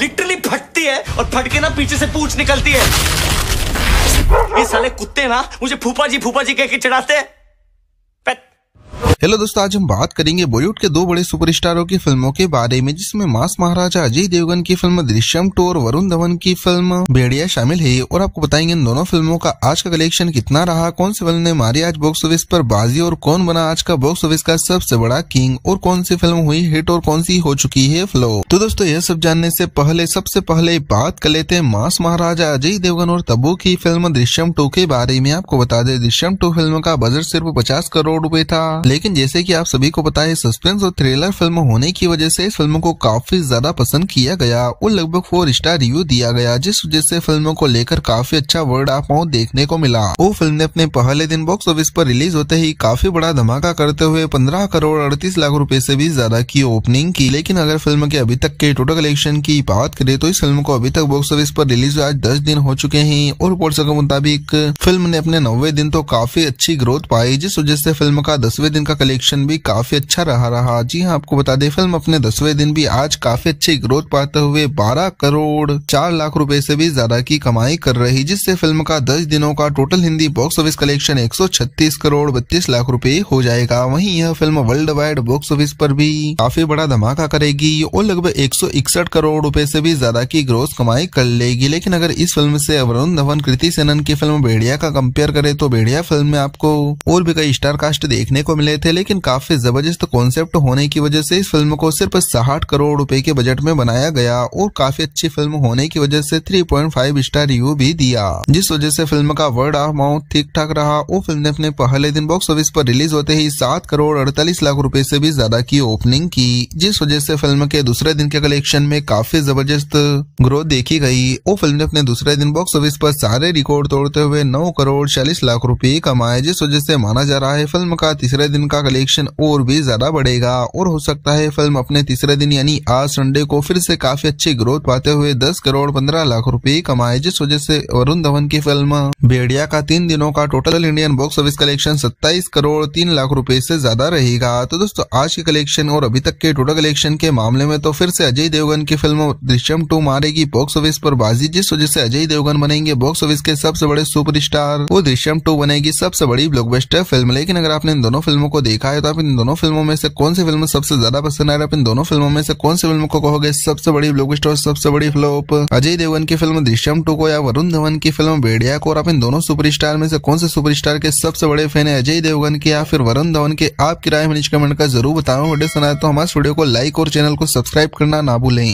literally फटती है और फट के ना पीछे से पूछ निकलती है ये साले कुत्ते ना मुझे फूफा जी फूफा जी कह के चढ़ाते हैं हेलो दोस्तों आज हम बात करेंगे बॉलीवुड के दो बड़े सुपरस्टारों की फिल्मों के बारे में जिसमें मास महाराजा अजय देवगन की फिल्म दृश्यम टू और वरुण धवन की फिल्म भेड़िया शामिल है और आपको बताएंगे इन दोनों फिल्मों का आज का कलेक्शन कितना रहा कौन सी फिल्म ने मारी आज बॉक्स ऑफिस पर बाजी और कौन बना आज का बॉक्स ऑफिस का सबसे बड़ा किंग और कौन सी फिल्म हुई हिट और कौन सी हो चुकी है फ्लो तो दोस्तों यह सब जानने से पहले सबसे पहले बात कर लेते हैं मास महाराजा अजय देवगन और तबू की फिल्म दृश्यम टू के बारे में आपको बता दे दृश्यम टू फिल्म का बजट सिर्फ पचास करोड़ रूपए था लेकिन लेकिन जैसे कि आप सभी को पता है सस्पेंस और थ्रिलर फिल्म होने की वजह से इस फिल्म को काफी ज्यादा पसंद किया गया और लगभग फोर स्टार रिव्यू दिया गया जिस वजह से फिल्म को लेकर काफी अच्छा वर्ड आप माउथ देखने को मिला वो फिल्म ने अपने पहले दिन बॉक्स ऑफिस पर रिलीज होते ही काफी बड़ा धमाका करते हुए पंद्रह करोड़ अड़तीस लाख रूपए ऐसी भी ज्यादा की ओपनिंग की लेकिन अगर फिल्म के अभी तक के टोटल कलेक्शन की बात करे तो इस फिल्म को अभी तक बॉक्स ऑफिस पर रिलीज आज दस दिन हो चुके हैं और रिपोर्ट के मुताबिक फिल्म ने अपने नब्बे दिन तो काफी अच्छी ग्रोथ पाई जिस वजह से फिल्म का दसवें दिन का का कलेक्शन भी काफी अच्छा रहा रहा जी हाँ आपको बता दें फिल्म अपने दसवें दिन भी आज काफी अच्छी ग्रोथ पाते हुए 12 करोड़ चार लाख रुपए से भी ज्यादा की कमाई कर रही जिससे फिल्म का 10 दिनों का total Hindi box office collection 136 crore बत्तीस लाख रूपए हो जाएगा वही यह film world wide box office पर भी काफी बड़ा धमाका करेगी और लगभग एक करोड़ रूपए ऐसी भी ज्यादा की ग्रोथ कमाई कर लेगी लेकिन अगर इस फिल्म ऐसी वरुण धवन कृति सेनन की फिल्म भेड़िया का कम्पेयर करे तो भेड़िया फिल्म में आपको और भी कई स्टार कास्ट देखने को मिले थे लेकिन काफी जबरदस्त कॉन्सेप्ट होने की वजह से इस फिल्म को सिर्फ साठ करोड़ रुपए के बजट में बनाया गया और काफी अच्छी फिल्म होने की वजह से 3.5 स्टार रिव्यू भी दिया जिस वजह से फिल्म का वर्ड ऑफ माउथ ठीक ठाक रहा और फिल्म ने अपने पहले दिन बॉक्स ऑफिस पर रिलीज होते ही सात करोड़ अड़तालीस लाख रूपए ऐसी भी ज्यादा की ओपनिंग की जिस वजह से फिल्म के दूसरे दिन के कलेक्शन में काफी जबरदस्त ग्रोथ देखी गई और फिल्म ने अपने दूसरे दिन बॉक्स ऑफिस पर सारे रिकॉर्ड तोड़ते हुए नौ करोड़ चालीस लाख रूपए कमाए जिस वजह से माना जा रहा है फिल्म का तीसरे दिन का कलेक्शन और भी ज्यादा बढ़ेगा और हो सकता है फिल्म अपने तीसरे दिन यानी आज संडे को फिर से काफी अच्छी ग्रोथ पाते हुए दस करोड़ पंद्रह लाख रूपए कमाए जिस वजह से वरुण धवन की फिल्म भेड़िया का तीन दिनों का total Indian box office collection सत्ताईस करोड़ तीन लाख रूपए ऐसी ज्यादा रहेगा तो दोस्तों आज के कलेक्शन और अभी तक के टोटल कलेक्शन के मामले में तो फिर से अजय देवगन की फिल्म दृश्यम टू मारेगी बॉक्स ऑफिस पर बाजी जिस वजह से अजय देवगन बनेंगे बॉक्स ऑफिस के सबसे बड़े सुपरस्टार वो दृश्यम टू बनेगी सबसे बड़ी ब्लॉकबस्टर फिल्म लेकिन अगर आपने इन दोनों फिल्मों को देखा है तो आप इन दोनों फिल्मों में से कौन सी फिल्म सबसे ज्यादा पसंद आ रहा है इन दोनों फिल्मों में से कौन सी फिल्म को कहोगे सबसे बड़ी ब्लॉक स्टोर सबसे बड़ी फ्लॉप अजय देवगन की फिल्म दृश्यम टू को या वरुण धवन की फिल्म भेड़िया को और आप इन दोनों सुपरस्टार में से कौन से सुपरस्टार के सबसे बड़े फैन है अजय देवगन के या फिर वरुण धवन के आप राय में कमेंट का जरूर बताओ वीडियो सुना तो हमारे वीडियो को लाइक और चैनल को सब्सक्राइब करना ना भूलें